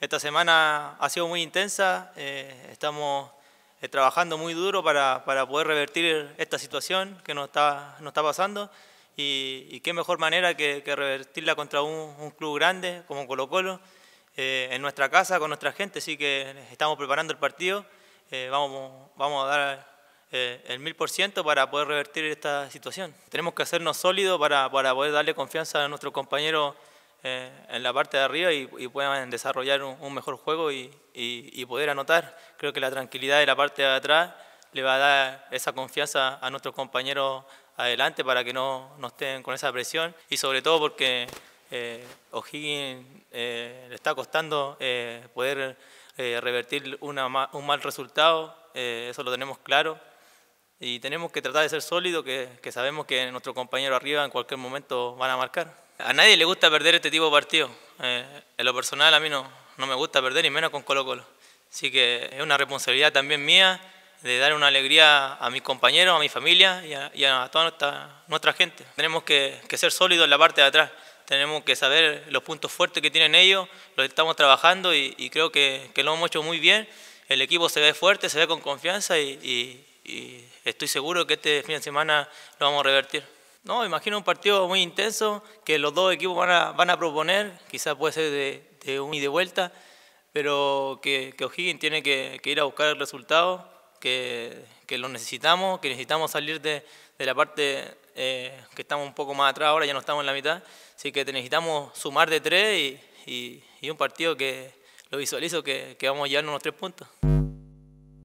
Esta semana ha sido muy intensa, eh, estamos eh, trabajando muy duro para, para, poder revertir esta situación que nos está, nos está pasando y, qué mejor manera que, revertirla contra un, club grande como Colo Colo, eh, en nuestra casa, con nuestra gente, así que estamos preparando el partido, vamos, vamos a dar el mil por ciento para poder revertir esta situación. Tenemos que hacernos sólidos para, para poder darle confianza a nuestros compañeros eh, en la parte de arriba y, puedan desarrollar un, mejor juego y, poder anotar. Creo que la tranquilidad de la parte de atrás le va a dar esa confianza a nuestros compañeros adelante para que no, estén con esa presión y sobre todo porque eh, O'Higgins eh, le está costando eh, poder revertir un mal resultado, eso lo tenemos claro. Y tenemos que tratar de ser sólidos, que, que sabemos que nuestro compañero arriba en cualquier momento van a marcar. A nadie le gusta perder este tipo de partido. Eh, en lo personal a mí no, no me gusta perder y menos con Colo Colo. Así que es una responsabilidad también mía de dar una alegría a mis compañeros, a mi familia y a, toda nuestra, nuestra, gente. Tenemos que, ser sólidos en la parte de atrás tenemos que saber los puntos fuertes que tienen ellos, los estamos trabajando y, creo que, lo hemos hecho muy bien. El equipo se ve fuerte, se ve con confianza y, y estoy seguro que este fin de semana lo vamos a revertir. No, imagino un partido muy intenso que los dos equipos van a, proponer, quizás puede ser de, de un y de vuelta, pero que, que O'Higgins tiene que, ir a buscar el resultado, que, lo necesitamos, que necesitamos salir de, la parte eh, que estamos un poco más atrás ahora, ya no estamos en la mitad, así que necesitamos sumar de tres y, un partido que lo visualizo que, que vamos a llevarnos unos tres puntos.